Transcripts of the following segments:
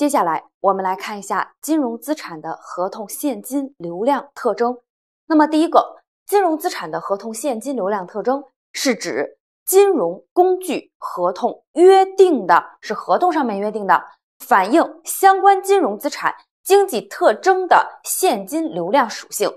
接下来我们来看一下金融资产的合同现金流量特征。那么，第一个，金融资产的合同现金流量特征是指金融工具合同约定的，是合同上面约定的，反映相关金融资产经济特征的现金流量属性。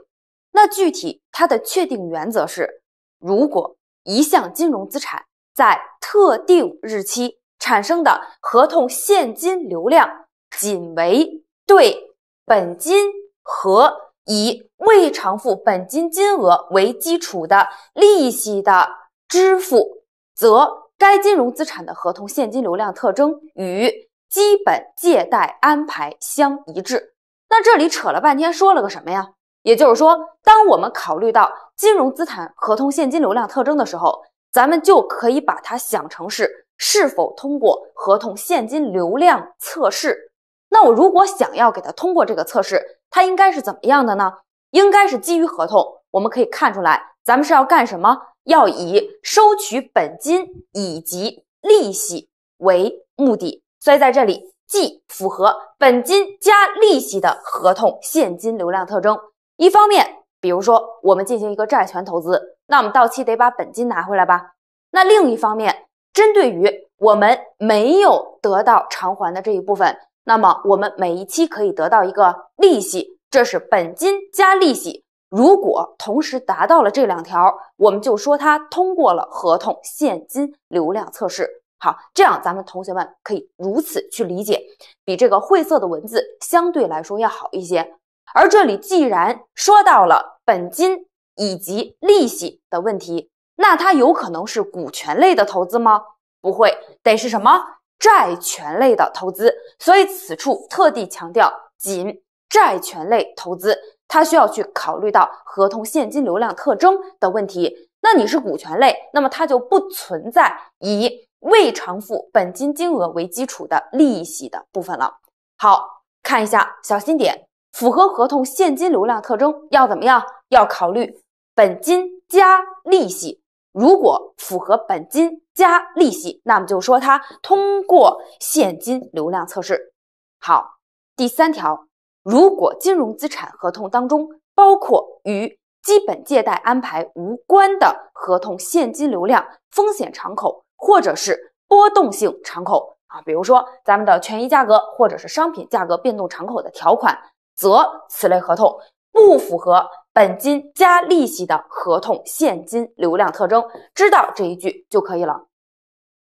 那具体它的确定原则是：如果一项金融资产在特定日期产生的合同现金流量，仅为对本金和以未偿付本金金额为基础的利息的支付，则该金融资产的合同现金流量特征与基本借贷安排相一致。那这里扯了半天，说了个什么呀？也就是说，当我们考虑到金融资产合同现金流量特征的时候，咱们就可以把它想成是是否通过合同现金流量测试。那我如果想要给他通过这个测试，他应该是怎么样的呢？应该是基于合同，我们可以看出来，咱们是要干什么？要以收取本金以及利息为目的。所以在这里既符合本金加利息的合同现金流量特征。一方面，比如说我们进行一个债权投资，那我们到期得把本金拿回来吧。那另一方面，针对于我们没有得到偿还的这一部分。那么我们每一期可以得到一个利息，这是本金加利息。如果同时达到了这两条，我们就说它通过了合同现金流量测试。好，这样咱们同学们可以如此去理解，比这个晦涩的文字相对来说要好一些。而这里既然说到了本金以及利息的问题，那它有可能是股权类的投资吗？不会，得是什么？债权类的投资，所以此处特地强调仅债权类投资，它需要去考虑到合同现金流量特征的问题。那你是股权类，那么它就不存在以未偿付本金金额为基础的利息的部分了。好，看一下，小心点，符合合同现金流量特征要怎么样？要考虑本金加利息。如果符合本金加利息，那么就说它通过现金流量测试。好，第三条，如果金融资产合同当中包括与基本借贷安排无关的合同现金流量风险敞口或者是波动性敞口啊，比如说咱们的权益价格或者是商品价格变动敞口的条款，则此类合同。不符合本金加利息的合同现金流量特征，知道这一句就可以了。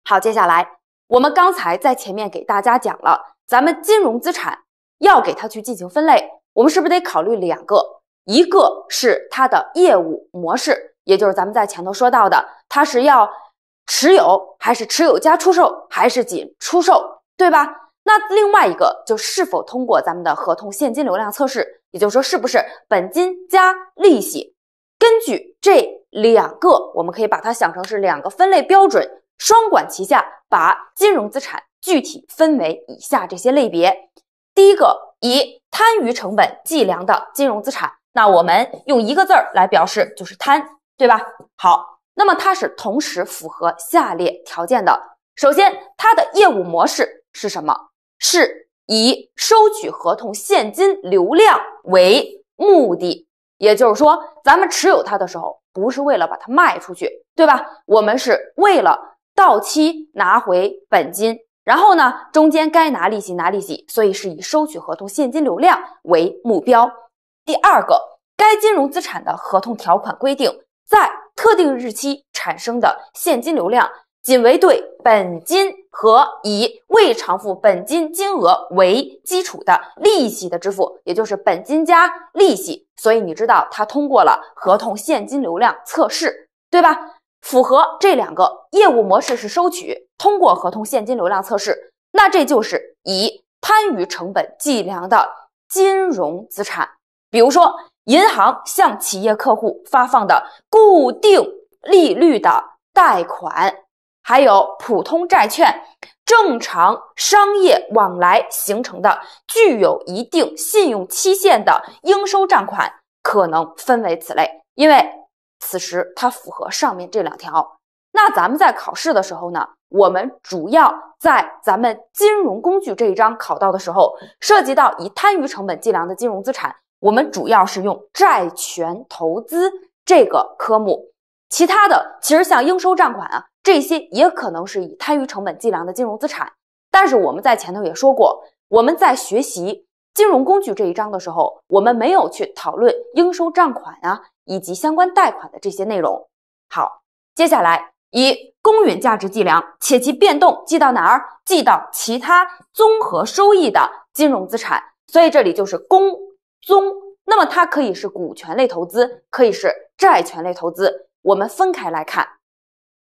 好，接下来我们刚才在前面给大家讲了，咱们金融资产要给它去进行分类，我们是不是得考虑两个？一个是它的业务模式，也就是咱们在前头说到的，它是要持有还是持有加出售还是仅出售，对吧？那另外一个就是否通过咱们的合同现金流量测试。也就是说，是不是本金加利息？根据这两个，我们可以把它想成是两个分类标准，双管齐下，把金融资产具体分为以下这些类别。第一个，以摊余成本计量的金融资产，那我们用一个字儿来表示，就是摊，对吧？好，那么它是同时符合下列条件的。首先，它的业务模式是什么？是。以收取合同现金流量为目的，也就是说，咱们持有它的时候，不是为了把它卖出去，对吧？我们是为了到期拿回本金，然后呢，中间该拿利息拿利息。所以是以收取合同现金流量为目标。第二个，该金融资产的合同条款规定，在特定日期产生的现金流量。仅为对本金和以未偿付本金金额为基础的利息的支付，也就是本金加利息，所以你知道它通过了合同现金流量测试，对吧？符合这两个业务模式是收取通过合同现金流量测试，那这就是以摊余成本计量的金融资产，比如说银行向企业客户发放的固定利率的贷款。还有普通债券、正常商业往来形成的具有一定信用期限的应收账款，可能分为此类，因为此时它符合上面这两条。那咱们在考试的时候呢，我们主要在咱们金融工具这一章考到的时候，涉及到以摊余成本计量的金融资产，我们主要是用债权投资这个科目，其他的其实像应收账款啊。这些也可能是以摊余成本计量的金融资产，但是我们在前头也说过，我们在学习金融工具这一章的时候，我们没有去讨论应收账款啊以及相关贷款的这些内容。好，接下来以公允价值计量，且其变动记到哪儿？记到其他综合收益的金融资产。所以这里就是公综，那么它可以是股权类投资，可以是债权类投资，我们分开来看。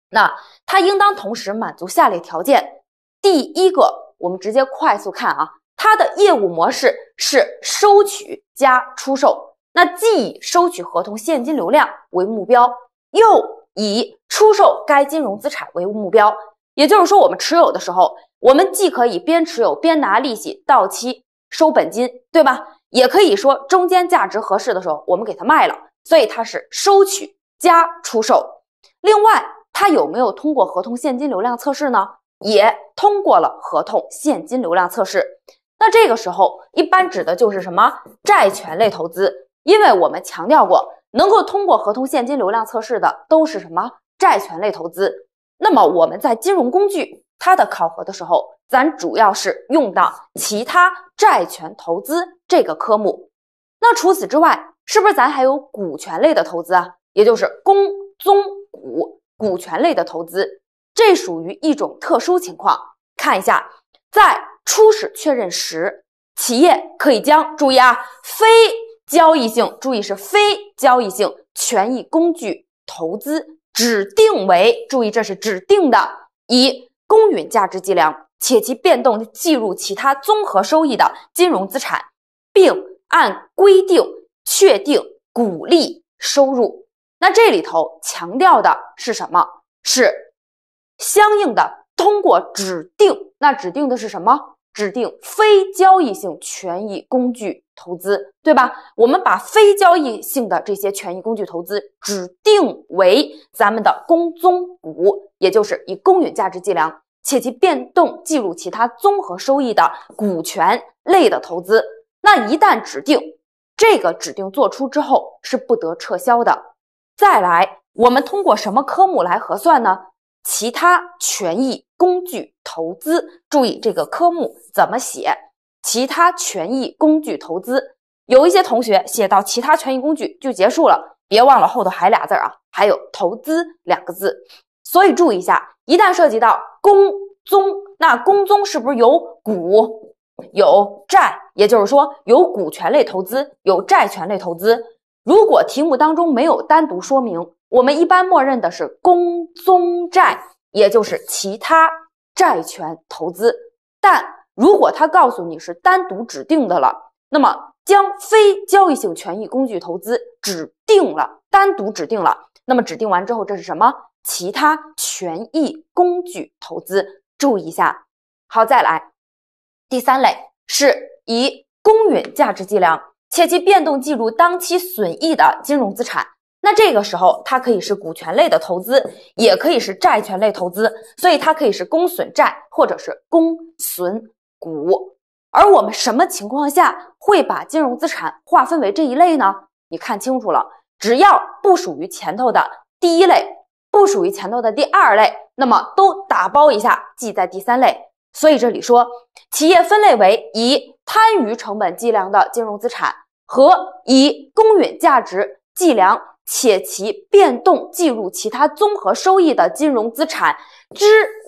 那它应当同时满足下列条件：第一个，我们直接快速看啊，它的业务模式是收取加出售，那既以收取合同现金流量为目标，又以出售该金融资产为目标。也就是说，我们持有的时候，我们既可以边持有边拿利息，到期收本金，对吧？也可以说中间价值合适的时候，我们给它卖了。所以它是收取加出售。另外，它有没有通过合同现金流量测试呢？也通过了合同现金流量测试。那这个时候一般指的就是什么债权类投资？因为我们强调过，能够通过合同现金流量测试的都是什么债权类投资。那么我们在金融工具它的考核的时候，咱主要是用到其他债权投资这个科目。那除此之外，是不是咱还有股权类的投资啊？也就是公宗股。股权类的投资，这属于一种特殊情况。看一下，在初始确认时，企业可以将注意啊，非交易性，注意是非交易性权益工具投资，指定为注意这是指定的以公允价值计量，且其变动计入其他综合收益的金融资产，并按规定确定股利收入。那这里头强调的是什么？是相应的通过指定，那指定的是什么？指定非交易性权益工具投资，对吧？我们把非交易性的这些权益工具投资指定为咱们的公宗股，也就是以公允价值计量，且其变动计入其他综合收益的股权类的投资。那一旦指定，这个指定做出之后是不得撤销的。再来，我们通过什么科目来核算呢？其他权益工具投资。注意这个科目怎么写？其他权益工具投资。有一些同学写到其他权益工具就结束了，别忘了后头还俩字儿啊，还有投资两个字。所以注意一下，一旦涉及到公综，那公综是不是有股有债？也就是说有股权类投资，有债权类投资。如果题目当中没有单独说明，我们一般默认的是公宗债，也就是其他债权投资。但如果他告诉你是单独指定的了，那么将非交易性权益工具投资指定了，单独指定了，那么指定完之后，这是什么？其他权益工具投资。注意一下。好，再来，第三类是以公允价值计量。切记变动计入当期损益的金融资产，那这个时候它可以是股权类的投资，也可以是债权类投资，所以它可以是公损债或者是公损股。而我们什么情况下会把金融资产划分为这一类呢？你看清楚了，只要不属于前头的第一类，不属于前头的第二类，那么都打包一下记在第三类。所以这里说，企业分类为以。摊余成本计量的金融资产和以公允价值计量且其变动计入其他综合收益的金融资产之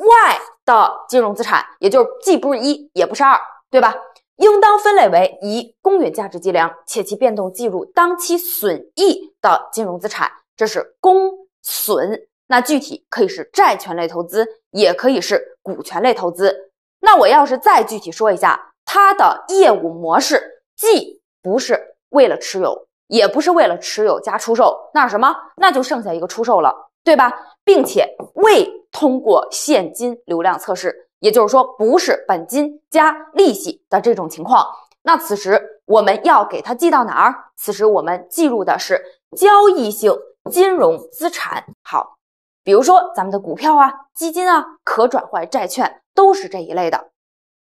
外的金融资产，也就是既不是一也不是二，对吧？应当分类为以公允价值计量且其变动计入当期损益的金融资产，这是公损。那具体可以是债权类投资，也可以是股权类投资。那我要是再具体说一下。它的业务模式既不是为了持有，也不是为了持有加出售，那什么？那就剩下一个出售了，对吧？并且未通过现金流量测试，也就是说不是本金加利息的这种情况。那此时我们要给它记到哪儿？此时我们记录的是交易性金融资产。好，比如说咱们的股票啊、基金啊、可转换债券都是这一类的。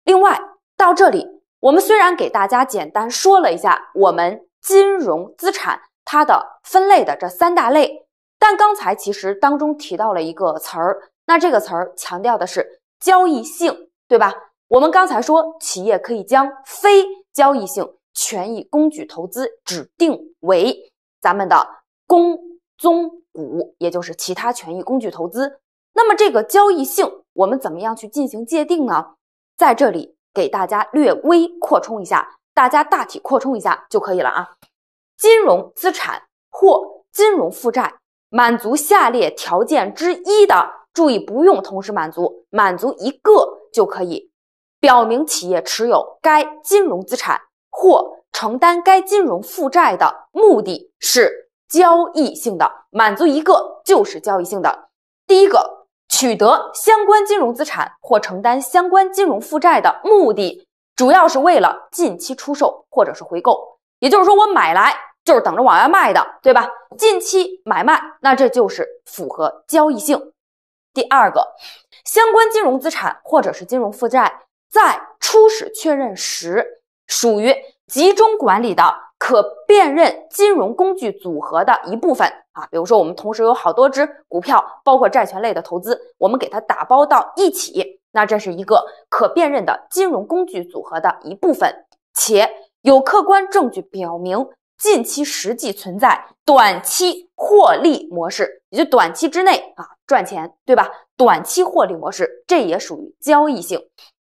另外。到这里，我们虽然给大家简单说了一下我们金融资产它的分类的这三大类，但刚才其实当中提到了一个词儿，那这个词儿强调的是交易性，对吧？我们刚才说企业可以将非交易性权益工具投资指定为咱们的公宗股，也就是其他权益工具投资。那么这个交易性我们怎么样去进行界定呢？在这里。给大家略微扩充一下，大家大体扩充一下就可以了啊。金融资产或金融负债满足下列条件之一的，注意不用同时满足，满足一个就可以表明企业持有该金融资产或承担该金融负债的目的是交易性的，满足一个就是交易性的。第一个。取得相关金融资产或承担相关金融负债的目的，主要是为了近期出售或者是回购，也就是说，我买来就是等着往外卖的，对吧？近期买卖，那这就是符合交易性。第二个，相关金融资产或者是金融负债在初始确认时，属于集中管理的可辨认金融工具组合的一部分。啊，比如说我们同时有好多只股票，包括债权类的投资，我们给它打包到一起，那这是一个可辨认的金融工具组合的一部分，且有客观证据表明近期实际存在短期获利模式，也就短期之内啊赚钱，对吧？短期获利模式这也属于交易性。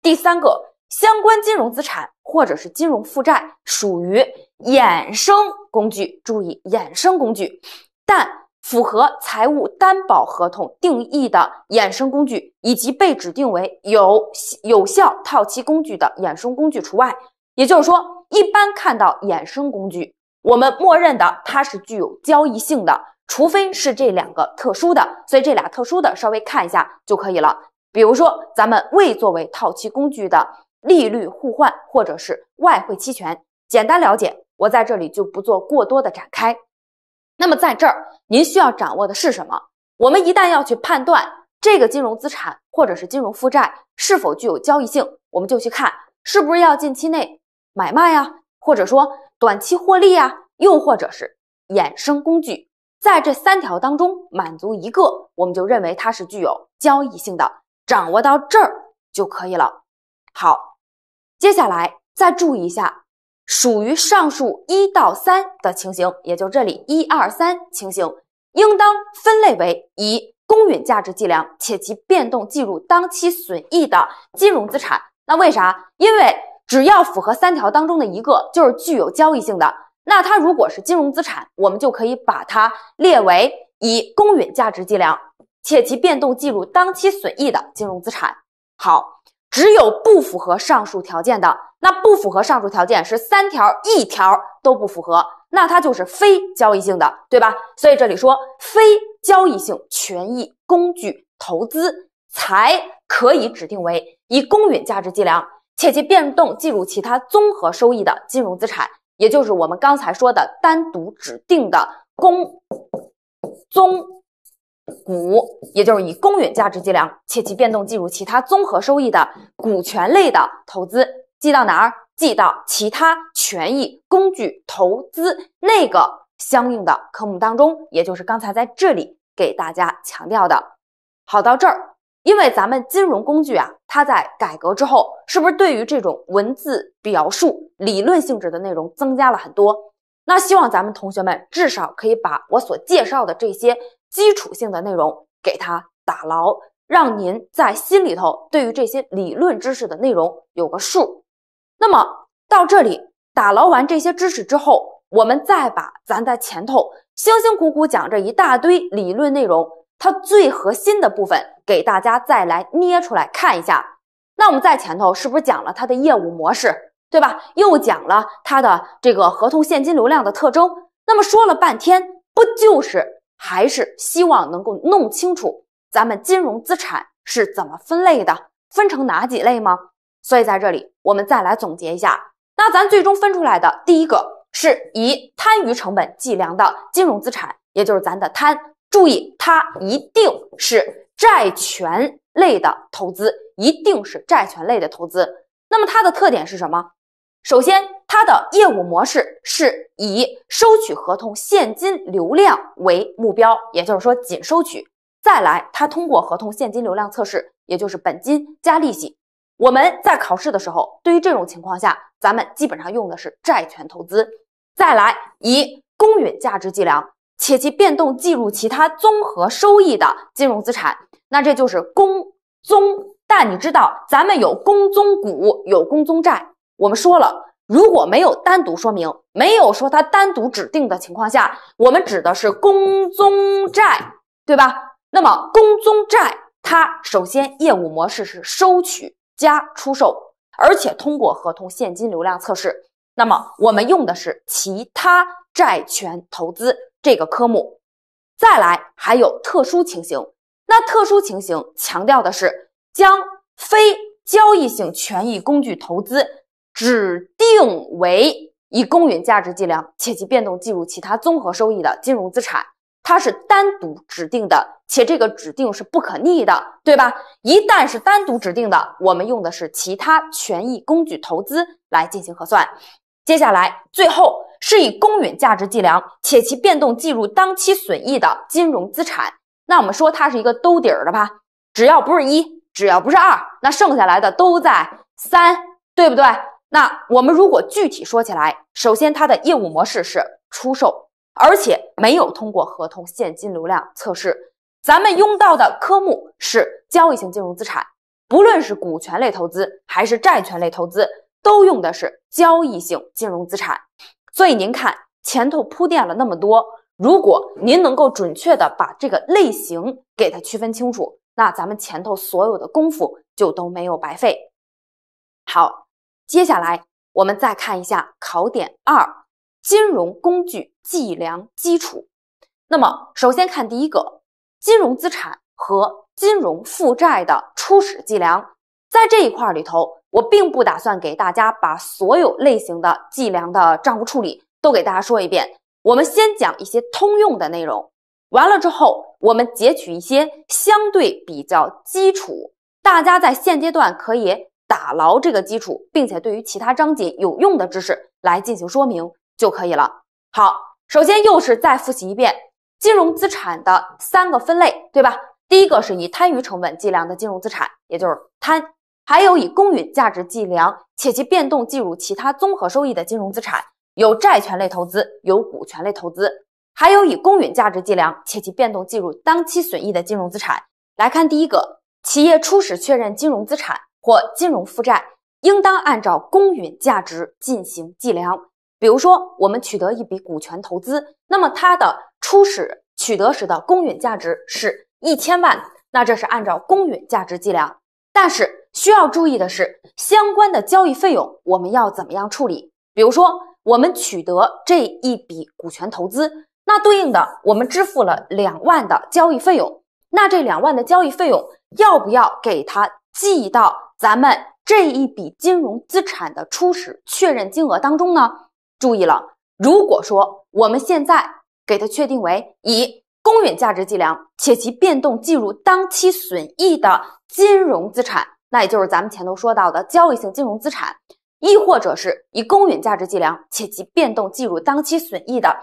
第三个相关金融资产或者是金融负债属于衍生工具，注意衍生工具。但符合财务担保合同定义的衍生工具，以及被指定为有有效套期工具的衍生工具除外。也就是说，一般看到衍生工具，我们默认的它是具有交易性的，除非是这两个特殊的。所以这俩特殊的稍微看一下就可以了。比如说，咱们未作为套期工具的利率互换，或者是外汇期权，简单了解，我在这里就不做过多的展开。那么，在这儿，您需要掌握的是什么？我们一旦要去判断这个金融资产或者是金融负债是否具有交易性，我们就去看是不是要近期内买卖呀，或者说短期获利呀，又或者是衍生工具，在这三条当中满足一个，我们就认为它是具有交易性的，掌握到这儿就可以了。好，接下来再注意一下。属于上述一到三的情形，也就这里一二三情形，应当分类为以公允价值计量且其变动计入当期损益的金融资产。那为啥？因为只要符合三条当中的一个，就是具有交易性的。那它如果是金融资产，我们就可以把它列为以公允价值计量且其变动计入当期损益的金融资产。好。只有不符合上述条件的，那不符合上述条件是三条一条都不符合，那它就是非交易性的，对吧？所以这里说非交易性权益工具投资才可以指定为以公允价值计量，且其变动计入其他综合收益的金融资产，也就是我们刚才说的单独指定的公综。股，也就是以公允价值计量，且其变动计入其他综合收益的股权类的投资，记到哪儿？记到其他权益工具投资那个相应的科目当中。也就是刚才在这里给大家强调的。好，到这儿，因为咱们金融工具啊，它在改革之后，是不是对于这种文字表述、理论性质的内容增加了很多？那希望咱们同学们至少可以把我所介绍的这些。基础性的内容给它打牢，让您在心里头对于这些理论知识的内容有个数。那么到这里打牢完这些知识之后，我们再把咱在前头辛辛苦苦讲这一大堆理论内容，它最核心的部分给大家再来捏出来看一下。那我们在前头是不是讲了它的业务模式，对吧？又讲了它的这个合同现金流量的特征。那么说了半天，不就是？还是希望能够弄清楚咱们金融资产是怎么分类的，分成哪几类吗？所以在这里，我们再来总结一下。那咱最终分出来的第一个是以摊余成本计量的金融资产，也就是咱的摊。注意，它一定是债权类的投资，一定是债权类的投资。那么它的特点是什么？首先，它的业务模式是以收取合同现金流量为目标，也就是说，仅收取。再来，它通过合同现金流量测试，也就是本金加利息。我们在考试的时候，对于这种情况下，咱们基本上用的是债权投资。再来，以公允价值计量，且其变动计入其他综合收益的金融资产，那这就是公综。但你知道，咱们有公综股，有公综债。我们说了，如果没有单独说明，没有说它单独指定的情况下，我们指的是公宗债，对吧？那么公宗债，它首先业务模式是收取加出售，而且通过合同现金流量测试。那么我们用的是其他债权投资这个科目。再来还有特殊情形，那特殊情形强调的是将非交易性权益工具投资。指定为以公允价值计量且其变动计入其他综合收益的金融资产，它是单独指定的，且这个指定是不可逆的，对吧？一旦是单独指定的，我们用的是其他权益工具投资来进行核算。接下来最后是以公允价值计量且其变动计入当期损益的金融资产，那我们说它是一个兜底的吧？只要不是一，只要不是二，那剩下来的都在三，对不对？那我们如果具体说起来，首先它的业务模式是出售，而且没有通过合同现金流量测试。咱们用到的科目是交易性金融资产，不论是股权类投资还是债权类投资，都用的是交易性金融资产。所以您看前头铺垫了那么多，如果您能够准确的把这个类型给它区分清楚，那咱们前头所有的功夫就都没有白费。好。接下来我们再看一下考点二：金融工具计量基础。那么，首先看第一个金融资产和金融负债的初始计量。在这一块里头，我并不打算给大家把所有类型的计量的账务处理都给大家说一遍。我们先讲一些通用的内容，完了之后，我们截取一些相对比较基础，大家在现阶段可以。打牢这个基础，并且对于其他章节有用的知识来进行说明就可以了。好，首先又是再复习一遍金融资产的三个分类，对吧？第一个是以摊余成本计量的金融资产，也就是摊；还有以公允价值计量且其变动计入其他综合收益的金融资产，有债权类投资，有股权类投资；还有以公允价值计量且其变动计入当期损益的金融资产。来看第一个，企业初始确认金融资产。或金融负债，应当按照公允价值进行计量。比如说，我们取得一笔股权投资，那么它的初始取得时的公允价值是一千万，那这是按照公允价值计量。但是需要注意的是，相关的交易费用我们要怎么样处理？比如说，我们取得这一笔股权投资，那对应的我们支付了两万的交易费用，那这两万的交易费用要不要给它记到？咱们这一笔金融资产的初始确认金额当中呢，注意了，如果说我们现在给它确定为以公允价值计量，且其变动计入当期损益的金融资产，那也就是咱们前头说到的交易性金融资产，亦或者是以公允价值计量，且其变动计入当期损益的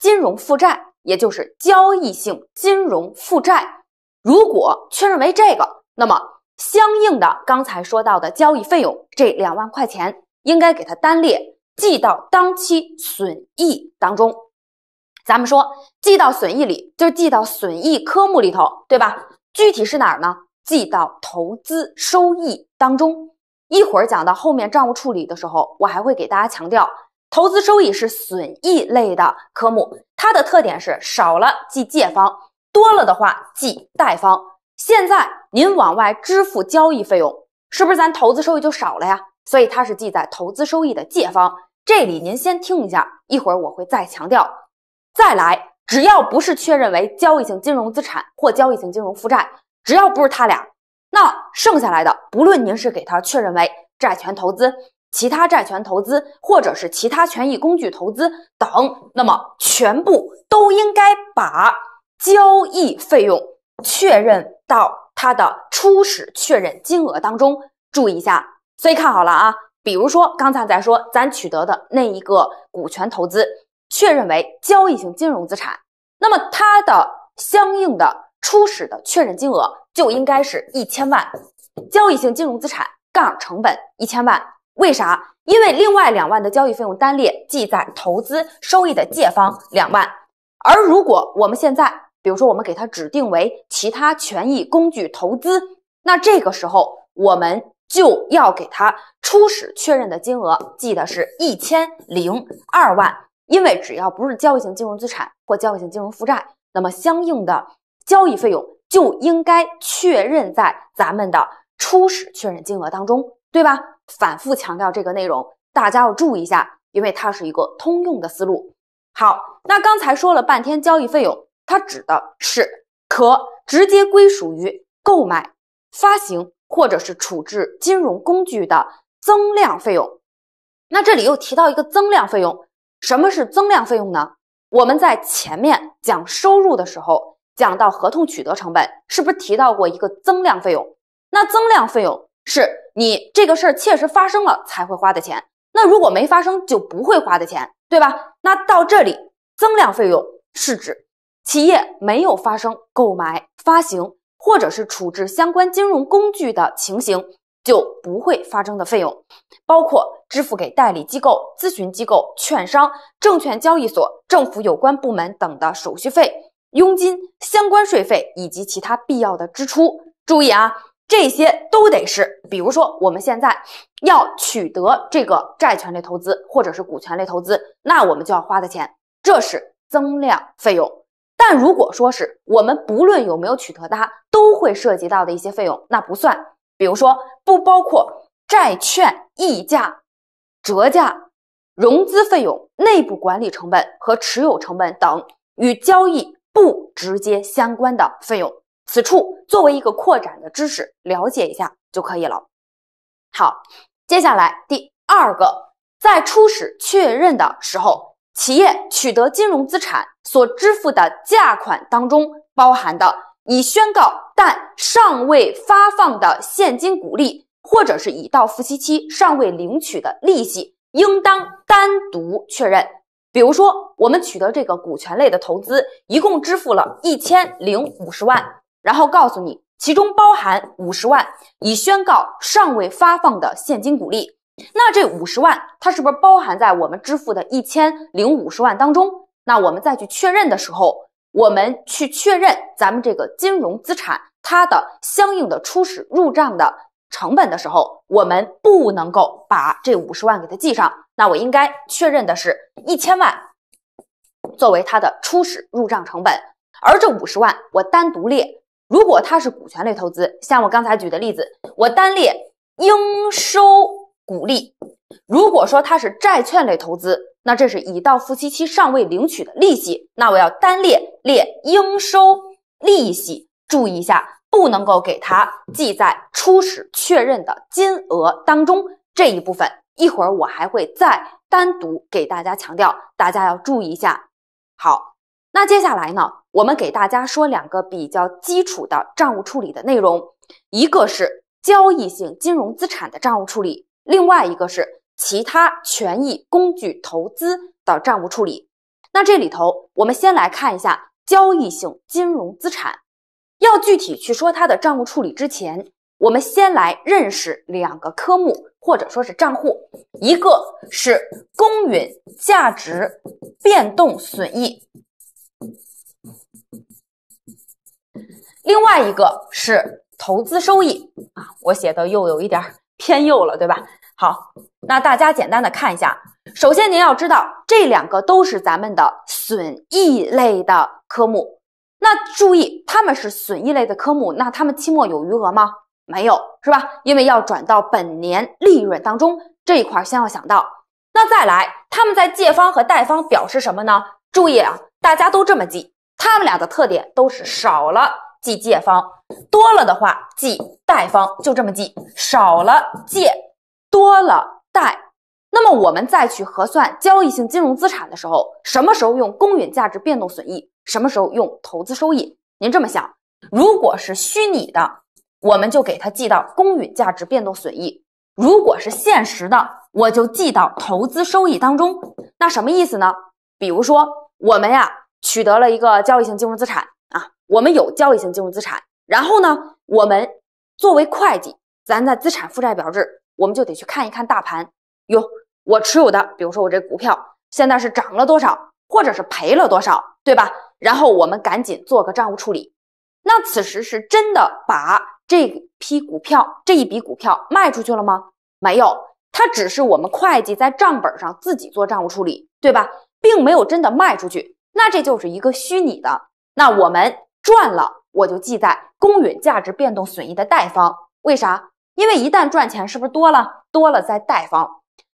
金融负债，也就是交易性金融负债。如果确认为这个，那么。相应的，刚才说到的交易费用这两万块钱，应该给它单列，记到当期损益当中。咱们说记到损益里，就记到损益科目里头，对吧？具体是哪儿呢？记到投资收益当中。一会儿讲到后面账务处理的时候，我还会给大家强调，投资收益是损益类的科目，它的特点是少了记借方，多了的话记贷方。现在您往外支付交易费用，是不是咱投资收益就少了呀？所以它是记在投资收益的借方。这里您先听一下，一会儿我会再强调。再来，只要不是确认为交易性金融资产或交易性金融负债，只要不是他俩，那剩下来的，不论您是给他确认为债权投资、其他债权投资，或者是其他权益工具投资等，那么全部都应该把交易费用。确认到它的初始确认金额当中，注意一下，所以看好了啊。比如说刚才在说咱取得的那一个股权投资，确认为交易性金融资产，那么它的相应的初始的确认金额就应该是一千万，交易性金融资产杠成本一千万，为啥？因为另外两万的交易费用单列记在投资收益的借方两万，而如果我们现在。比如说，我们给它指定为其他权益工具投资，那这个时候我们就要给它初始确认的金额记得是一千零二万，因为只要不是交易性金融资产或交易性金融负债，那么相应的交易费用就应该确认在咱们的初始确认金额当中，对吧？反复强调这个内容，大家要注意一下，因为它是一个通用的思路。好，那刚才说了半天交易费用。它指的是可直接归属于购买、发行或者是处置金融工具的增量费用。那这里又提到一个增量费用，什么是增量费用呢？我们在前面讲收入的时候，讲到合同取得成本，是不是提到过一个增量费用？那增量费用是你这个事儿切实发生了才会花的钱，那如果没发生就不会花的钱，对吧？那到这里，增量费用是指。企业没有发生购买、发行或者是处置相关金融工具的情形，就不会发生的费用，包括支付给代理机构、咨询机构、券商、证券交易所、政府有关部门等的手续费、佣金、相关税费以及其他必要的支出。注意啊，这些都得是，比如说我们现在要取得这个债权类投资或者是股权类投资，那我们就要花的钱，这是增量费用。但如果说是我们不论有没有取得它，都会涉及到的一些费用，那不算。比如说，不包括债券溢价、折价、融资费用、内部管理成本和持有成本等与交易不直接相关的费用。此处作为一个扩展的知识，了解一下就可以了。好，接下来第二个，在初始确认的时候。企业取得金融资产所支付的价款当中包含的已宣告但尚未发放的现金股利，或者是已到付息期尚未领取的利息，应当单独确认。比如说，我们取得这个股权类的投资，一共支付了一千零五十万，然后告诉你其中包含五十万已宣告尚未发放的现金股利。那这五十万，它是不是包含在我们支付的一千零五十万当中？那我们再去确认的时候，我们去确认咱们这个金融资产它的相应的初始入账的成本的时候，我们不能够把这五十万给它记上。那我应该确认的是一千万作为它的初始入账成本，而这五十万我单独列。如果它是股权类投资，像我刚才举的例子，我单列应收。股利，如果说它是债券类投资，那这是已到付息期尚未领取的利息，那我要单列列应收利息。注意一下，不能够给它记在初始确认的金额当中这一部分。一会儿我还会再单独给大家强调，大家要注意一下。好，那接下来呢，我们给大家说两个比较基础的账务处理的内容，一个是交易性金融资产的账务处理。另外一个是其他权益工具投资的账务处理。那这里头，我们先来看一下交易性金融资产，要具体去说它的账务处理之前，我们先来认识两个科目或者说是账户，一个是公允价值变动损益，另外一个是投资收益啊。我写的又有一点。偏右了，对吧？好，那大家简单的看一下。首先，您要知道这两个都是咱们的损益类的科目。那注意，他们是损益类的科目，那他们期末有余额吗？没有，是吧？因为要转到本年利润当中这一块，先要想到。那再来，他们在借方和贷方表示什么呢？注意啊，大家都这么记，他们俩的特点都是少了记借方。多了的话记贷方，就这么记；少了借，多了贷。那么我们再去核算交易性金融资产的时候，什么时候用公允价值变动损益？什么时候用投资收益？您这么想：如果是虚拟的，我们就给它记到公允价值变动损益；如果是现实的，我就记到投资收益当中。那什么意思呢？比如说我们呀取得了一个交易性金融资产啊，我们有交易性金融资产。然后呢，我们作为会计，咱在资产负债表这我们就得去看一看大盘哟，我持有的，比如说我这股票现在是涨了多少，或者是赔了多少，对吧？然后我们赶紧做个账务处理。那此时是真的把这批股票这一笔股票卖出去了吗？没有，它只是我们会计在账本上自己做账务处理，对吧？并没有真的卖出去。那这就是一个虚拟的。那我们赚了。我就记在公允价值变动损益的贷方，为啥？因为一旦赚钱，是不是多了？多了在贷方；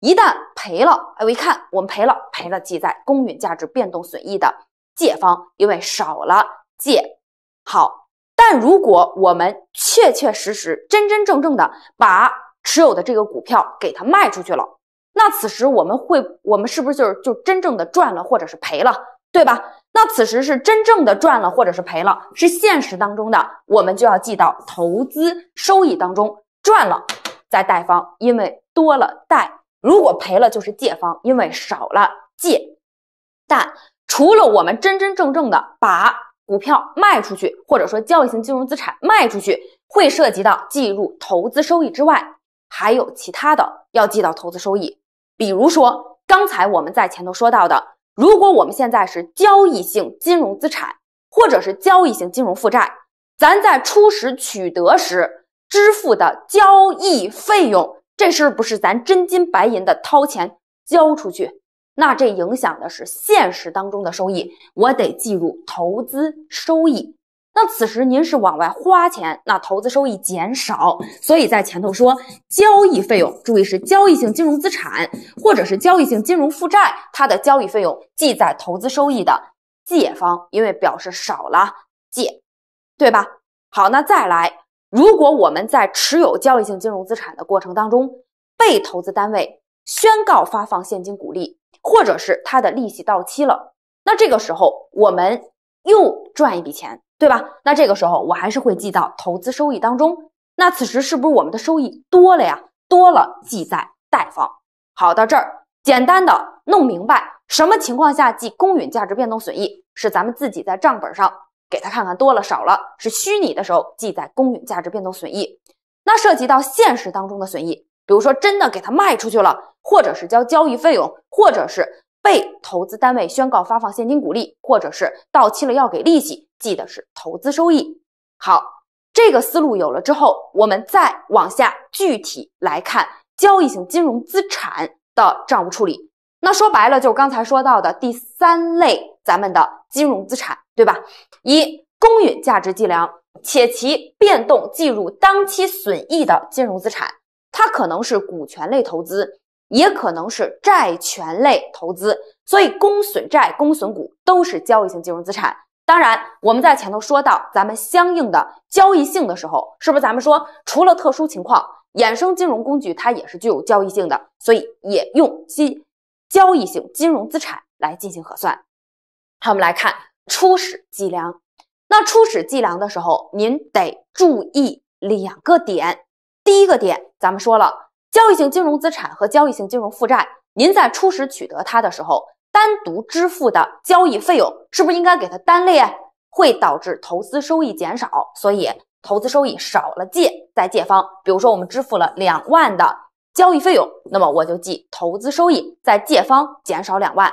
一旦赔了，哎，我一看我们赔了，赔了记在公允价值变动损益的借方，因为少了借。好，但如果我们确确实实、真真正正的把持有的这个股票给它卖出去了，那此时我们会，我们是不是就是就真正的赚了或者是赔了，对吧？那此时是真正的赚了，或者是赔了，是现实当中的，我们就要记到投资收益当中。赚了再贷方，因为多了贷；如果赔了就是借方，因为少了借。但除了我们真真正正的把股票卖出去，或者说交易型金融资产卖出去，会涉及到计入投资收益之外，还有其他的要记到投资收益，比如说刚才我们在前头说到的。如果我们现在是交易性金融资产，或者是交易性金融负债，咱在初始取得时支付的交易费用，这是不是咱真金白银的掏钱交出去？那这影响的是现实当中的收益，我得计入投资收益。那此时您是往外花钱，那投资收益减少，所以在前头说交易费用，注意是交易性金融资产或者是交易性金融负债，它的交易费用记在投资收益的借方，因为表示少了借，对吧？好，那再来，如果我们在持有交易性金融资产的过程当中，被投资单位宣告发放现金股利，或者是它的利息到期了，那这个时候我们。又赚一笔钱，对吧？那这个时候我还是会记到投资收益当中。那此时是不是我们的收益多了呀？多了记在贷方。好，到这儿简单的弄明白什么情况下记公允价值变动损益，是咱们自己在账本上给他看看多了少了是虚拟的时候记在公允价值变动损益。那涉及到现实当中的损益，比如说真的给他卖出去了，或者是交交易费用，或者是。被投资单位宣告发放现金股利，或者是到期了要给利息，记的是投资收益。好，这个思路有了之后，我们再往下具体来看交易性金融资产的账务处理。那说白了就是刚才说到的第三类咱们的金融资产，对吧？一公允价值计量且其变动计入当期损益的金融资产，它可能是股权类投资。也可能是债权类投资，所以公损债、公损股都是交易性金融资产。当然，我们在前头说到咱们相应的交易性的时候，是不是咱们说除了特殊情况，衍生金融工具它也是具有交易性的，所以也用金交易性金融资产来进行核算。好，我们来看初始计量。那初始计量的时候，您得注意两个点。第一个点，咱们说了。交易性金融资产和交易性金融负债，您在初始取得它的时候，单独支付的交易费用是不是应该给它单列？会导致投资收益减少，所以投资收益少了，借在借方。比如说我们支付了两万的交易费用，那么我就记投资收益在借方减少两万。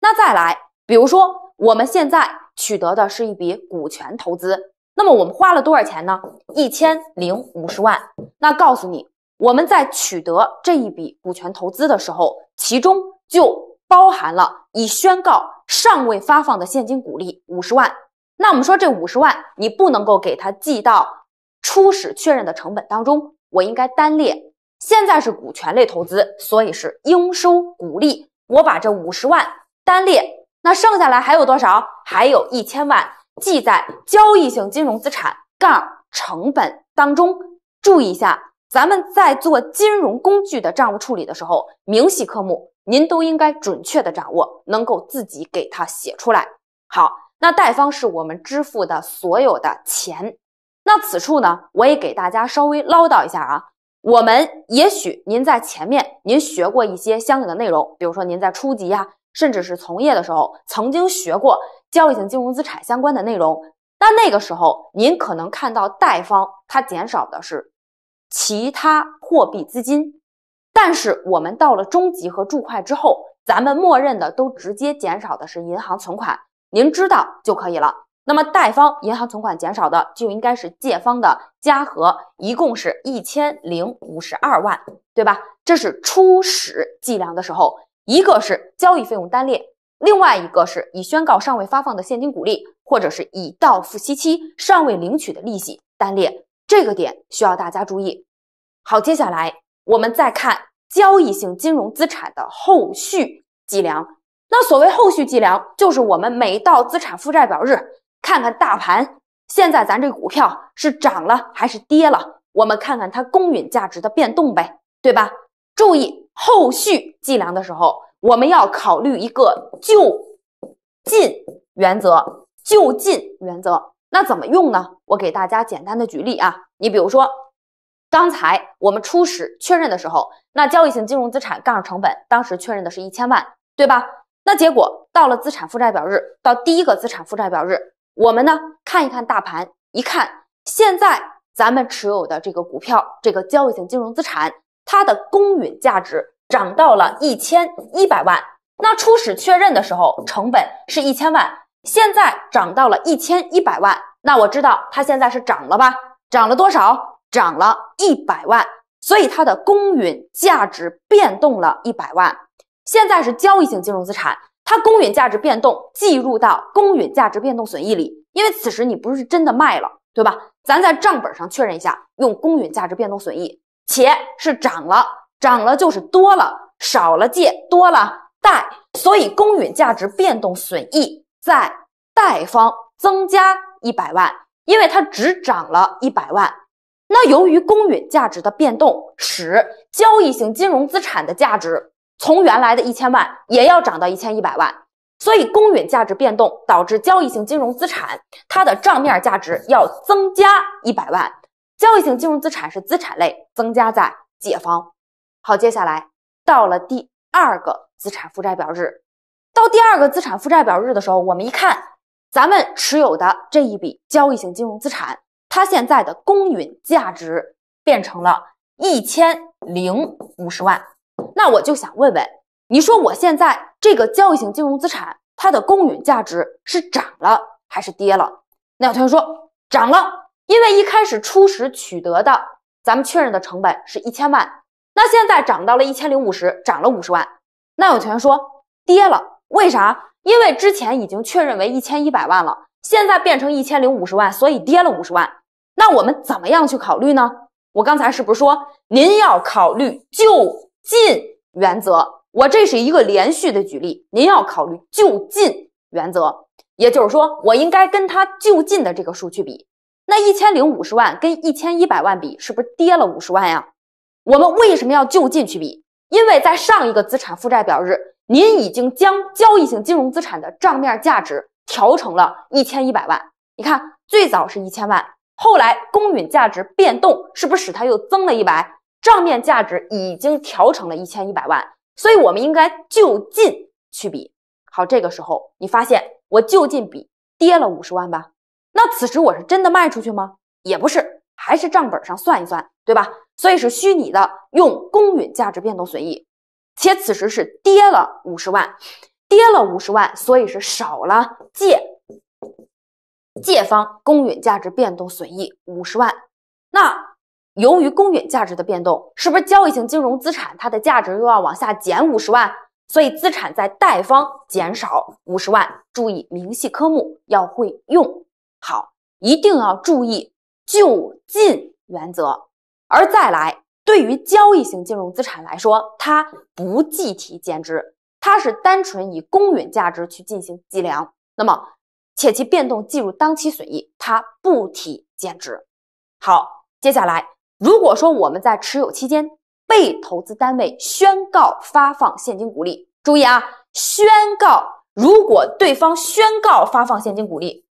那再来，比如说我们现在取得的是一笔股权投资，那么我们花了多少钱呢？一千零五十万。那告诉你。我们在取得这一笔股权投资的时候，其中就包含了已宣告尚未发放的现金股利五十万。那我们说这五十万，你不能够给它记到初始确认的成本当中，我应该单列。现在是股权类投资，所以是应收股利。我把这五十万单列，那剩下来还有多少？还有一千万，记在交易性金融资产杠成本当中。注意一下。咱们在做金融工具的账务处理的时候，明细科目您都应该准确的掌握，能够自己给它写出来。好，那贷方是我们支付的所有的钱。那此处呢，我也给大家稍微唠叨一下啊。我们也许您在前面您学过一些相应的内容，比如说您在初级呀，甚至是从业的时候，曾经学过交易性金融资产相关的内容。那那个时候您可能看到贷方它减少的是。其他货币资金，但是我们到了中级和注会之后，咱们默认的都直接减少的是银行存款，您知道就可以了。那么贷方银行存款减少的就应该是借方的加和，一共是一千零五十二万，对吧？这是初始计量的时候，一个是交易费用单列，另外一个是已宣告尚未发放的现金股利，或者是已到付息期尚未领取的利息单列，这个点需要大家注意。好，接下来我们再看交易性金融资产的后续计量。那所谓后续计量，就是我们每到资产负债表日，看看大盘现在咱这股票是涨了还是跌了，我们看看它公允价值的变动呗，对吧？注意后续计量的时候，我们要考虑一个就近原则。就近原则，那怎么用呢？我给大家简单的举例啊，你比如说。刚才我们初始确认的时候，那交易性金融资产杠成本，当时确认的是一千万，对吧？那结果到了资产负债表日，到第一个资产负债表日，我们呢看一看大盘，一看现在咱们持有的这个股票，这个交易性金融资产，它的公允价值涨到了一千一百万。那初始确认的时候成本是一千万，现在涨到了一千一百万。那我知道它现在是涨了吧？涨了多少？涨了一百万，所以它的公允价值变动了一百万。现在是交易性金融资产，它公允价值变动计入到公允价值变动损益里，因为此时你不是真的卖了，对吧？咱在账本上确认一下，用公允价值变动损益，且是涨了，涨了就是多了，少了借，多了贷，所以公允价值变动损益在贷方增加一百万，因为它只涨了一百万。那由于公允价值的变动，使交易性金融资产的价值从原来的一千万也要涨到一千一百万，所以公允价值变动导致交易性金融资产它的账面价值要增加一百万。交易性金融资产是资产类，增加在借方。好，接下来到了第二个资产负债表日，到第二个资产负债表日的时候，我们一看，咱们持有的这一笔交易性金融资产。它现在的公允价值变成了一千零五十万，那我就想问问，你说我现在这个交易性金融资产它的公允价值是涨了还是跌了？那有同学说涨了，因为一开始初始取得的咱们确认的成本是一千万，那现在涨到了一千零五十，涨了五十万。那有同学说跌了，为啥？因为之前已经确认为一千一百万了，现在变成一千零五十万，所以跌了五十万。那我们怎么样去考虑呢？我刚才是不是说您要考虑就近原则？我这是一个连续的举例，您要考虑就近原则，也就是说，我应该跟他就近的这个数去比。那一千零五十万跟一千一百万比，是不是跌了五十万呀？我们为什么要就近去比？因为在上一个资产负债表日，您已经将交易性金融资产的账面价值调成了一千一百万。你看，最早是一千万。后来公允价值变动是不是使它又增了一百？账面价值已经调成了一千一百万，所以我们应该就近去比。好，这个时候你发现我就近比跌了五十万吧？那此时我是真的卖出去吗？也不是，还是账本上算一算，对吧？所以是虚拟的，用公允价值变动损益，且此时是跌了五十万，跌了五十万，所以是少了借。借方公允价值变动损益五十万，那由于公允价值的变动，是不是交易性金融资产它的价值又要往下减五十万？所以资产在贷方减少五十万。注意明细科目要会用好，一定要注意就近原则。而再来，对于交易性金融资产来说，它不计提减值，它是单纯以公允价值去进行计量。那么。且其变动计入当期损益，它不提减值。好，接下来如果说我们在持有期间被投资单位宣告发放现金股利，注意啊，宣告，如果对方宣告发放现金股利，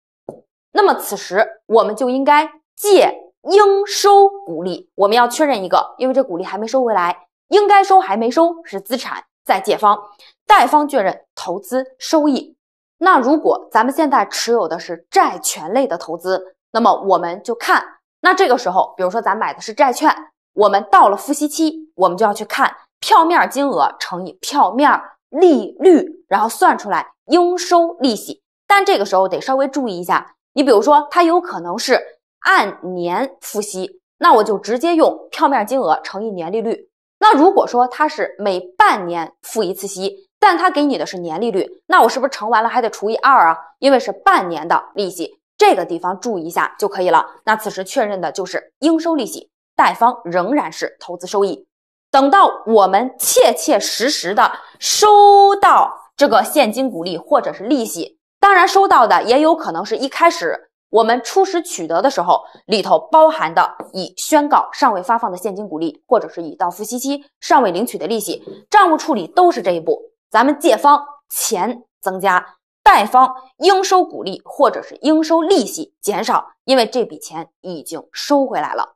那么此时我们就应该借应收股利，我们要确认一个，因为这股利还没收回来，应该收还没收是资产在借方，贷方确认投资收益。那如果咱们现在持有的是债权类的投资，那么我们就看。那这个时候，比如说咱买的是债券，我们到了付息期，我们就要去看票面金额乘以票面利率，然后算出来应收利息。但这个时候得稍微注意一下，你比如说它有可能是按年付息，那我就直接用票面金额乘以年利率。那如果说它是每半年付一次息。但他给你的是年利率，那我是不是乘完了还得除以二啊？因为是半年的利息，这个地方注意一下就可以了。那此时确认的就是应收利息，贷方仍然是投资收益。等到我们切切实实的收到这个现金股利或者是利息，当然收到的也有可能是一开始我们初始取得的时候里头包含的已宣告尚未发放的现金股利，或者是已到付息期尚未领取的利息，账务处理都是这一步。咱们借方钱增加，贷方应收股利或者是应收利息减少，因为这笔钱已经收回来了。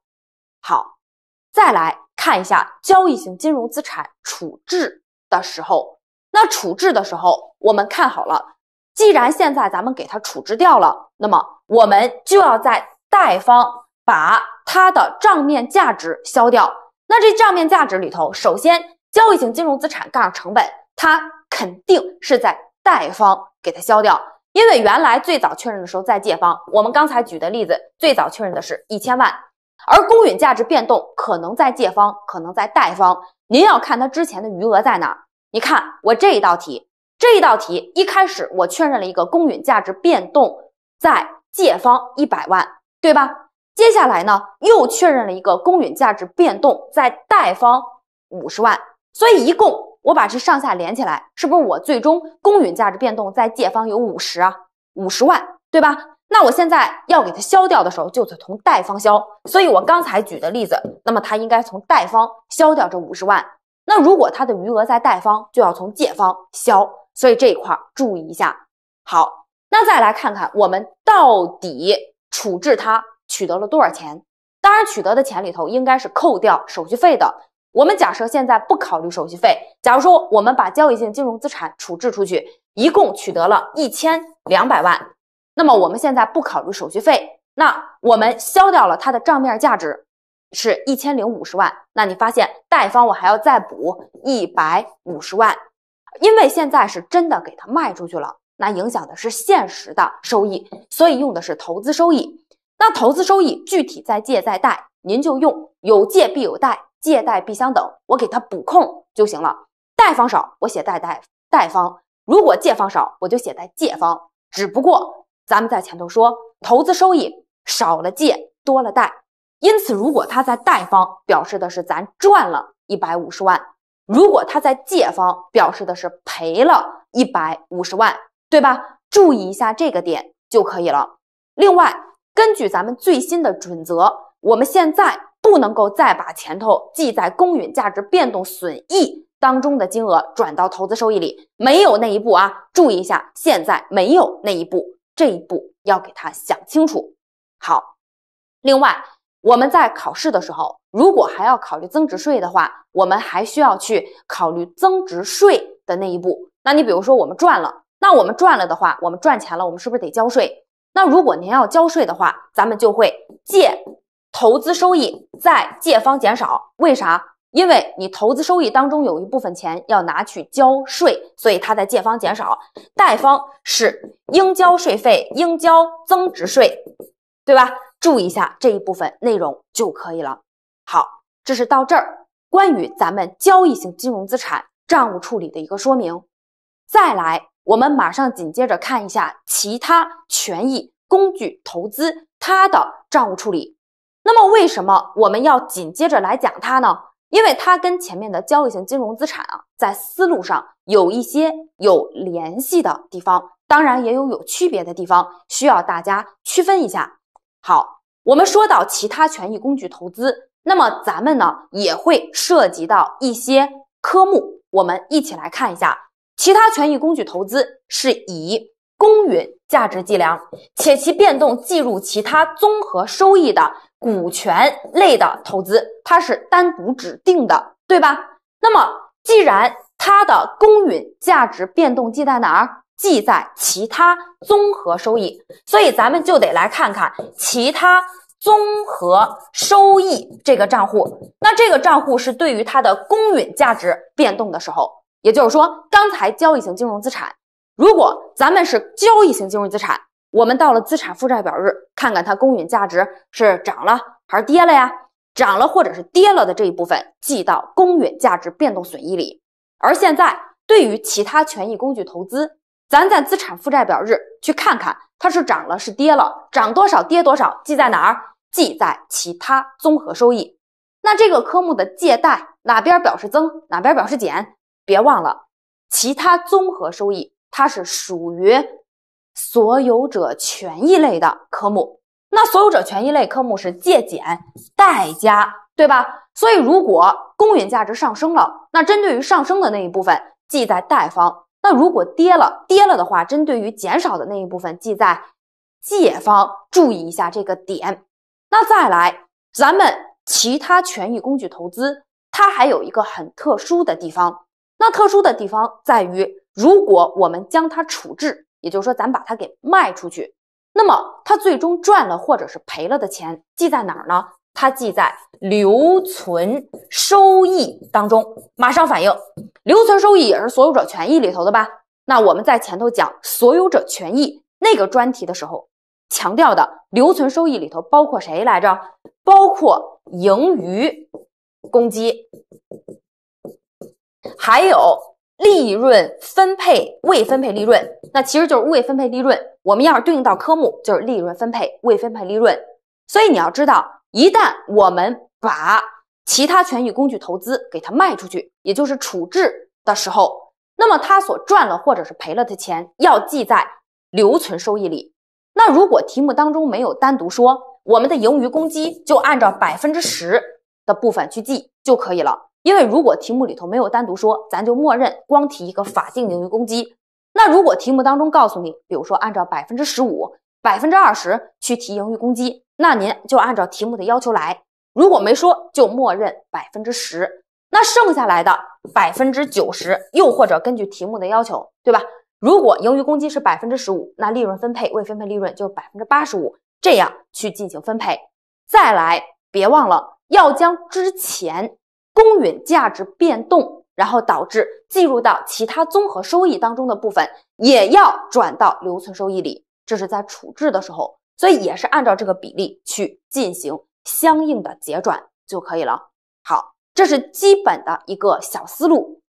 好，再来看一下交易性金融资产处置的时候，那处置的时候我们看好了，既然现在咱们给它处置掉了，那么我们就要在贷方把它的账面价值消掉。那这账面价值里头，首先交易性金融资产杠成本。它肯定是在贷方给它销掉，因为原来最早确认的时候在借方。我们刚才举的例子，最早确认的是一千万，而公允价值变动可能在借方，可能在贷方，您要看它之前的余额在哪。你看我这一道题，这一道题一开始我确认了一个公允价值变动在借方一百万，对吧？接下来呢，又确认了一个公允价值变动在贷方五十万，所以一共。我把这上下连起来，是不是我最终公允价值变动在借方有五十啊，五十万，对吧？那我现在要给它消掉的时候，就得从贷方消。所以，我刚才举的例子，那么它应该从贷方消掉这五十万。那如果它的余额在贷方，就要从借方消。所以这一块儿注意一下。好，那再来看看我们到底处置它取得了多少钱？当然，取得的钱里头应该是扣掉手续费的。我们假设现在不考虑手续费。假如说我们把交易性金融资产处置出去，一共取得了一千两百万，那么我们现在不考虑手续费，那我们消掉了它的账面价值是一千零五十万。那你发现贷方我还要再补一百五十万，因为现在是真的给它卖出去了，那影响的是现实的收益，所以用的是投资收益。那投资收益具体在借在贷，您就用有借必有贷。借贷必相等，我给他补空就行了。贷方少，我写贷贷贷方；如果借方少，我就写在借方。只不过咱们在前头说，投资收益少了借，多了贷。因此，如果他在贷方表示的是咱赚了一百五十万，如果他在借方表示的是赔了一百五十万，对吧？注意一下这个点就可以了。另外，根据咱们最新的准则，我们现在。不能够再把前头记在公允价值变动损益当中的金额转到投资收益里，没有那一步啊！注意一下，现在没有那一步，这一步要给他想清楚。好，另外我们在考试的时候，如果还要考虑增值税的话，我们还需要去考虑增值税的那一步。那你比如说我们赚了，那我们赚了的话，我们赚钱了，我们是不是得交税？那如果您要交税的话，咱们就会借。投资收益在借方减少，为啥？因为你投资收益当中有一部分钱要拿去交税，所以它在借方减少。贷方是应交税费、应交增值税，对吧？注意一下这一部分内容就可以了。好，这是到这儿关于咱们交易性金融资产账务处理的一个说明。再来，我们马上紧接着看一下其他权益工具投资它的账务处理。那么为什么我们要紧接着来讲它呢？因为它跟前面的交易性金融资产啊，在思路上有一些有联系的地方，当然也有有区别的地方，需要大家区分一下。好，我们说到其他权益工具投资，那么咱们呢也会涉及到一些科目，我们一起来看一下。其他权益工具投资是以公允价值计量，且其变动计入其他综合收益的。股权类的投资，它是单独指定的，对吧？那么，既然它的公允价值变动记在哪儿？记在其他综合收益。所以，咱们就得来看看其他综合收益这个账户。那这个账户是对于它的公允价值变动的时候，也就是说，刚才交易型金融资产，如果咱们是交易型金融资产。我们到了资产负债表日，看看它公允价值是涨了还是跌了呀？涨了或者是跌了的这一部分，记到公允价值变动损益里。而现在对于其他权益工具投资，咱在资产负债表日去看看它是涨了是跌了，涨多少跌多少，记在哪儿？记在其他综合收益。那这个科目的借贷哪边表示增，哪边表示减？别忘了，其他综合收益它是属于。所有者权益类的科目，那所有者权益类科目是借减贷加，对吧？所以如果公允价值上升了，那针对于上升的那一部分记在贷方；那如果跌了，跌了的话，针对于减少的那一部分记在借方。注意一下这个点。那再来，咱们其他权益工具投资，它还有一个很特殊的地方。那特殊的地方在于，如果我们将它处置。也就是说，咱把它给卖出去，那么它最终赚了或者是赔了的钱记在哪儿呢？它记在留存收益当中。马上反应，留存收益也是所有者权益里头的吧？那我们在前头讲所有者权益那个专题的时候强调的，留存收益里头包括谁来着？包括盈余公积，还有。利润分配未分配利润，那其实就是未分配利润。我们要是对应到科目，就是利润分配未分配利润。所以你要知道，一旦我们把其他权益工具投资给它卖出去，也就是处置的时候，那么它所赚了或者是赔了的钱，要记在留存收益里。那如果题目当中没有单独说，我们的盈余公积就按照百分之十的部分去记就可以了。因为如果题目里头没有单独说，咱就默认光提一个法定盈余公积。那如果题目当中告诉你，比如说按照百分之十五、百分之二十去提盈余公积，那您就按照题目的要求来。如果没说，就默认百分之十。那剩下来的百分之九十，又或者根据题目的要求，对吧？如果盈余公积是百分之十五，那利润分配未分配利润就百分之八十五，这样去进行分配。再来，别忘了要将之前。公允价值变动，然后导致计入到其他综合收益当中的部分，也要转到留存收益里，这是在处置的时候，所以也是按照这个比例去进行相应的结转就可以了。好，这是基本的一个小思路。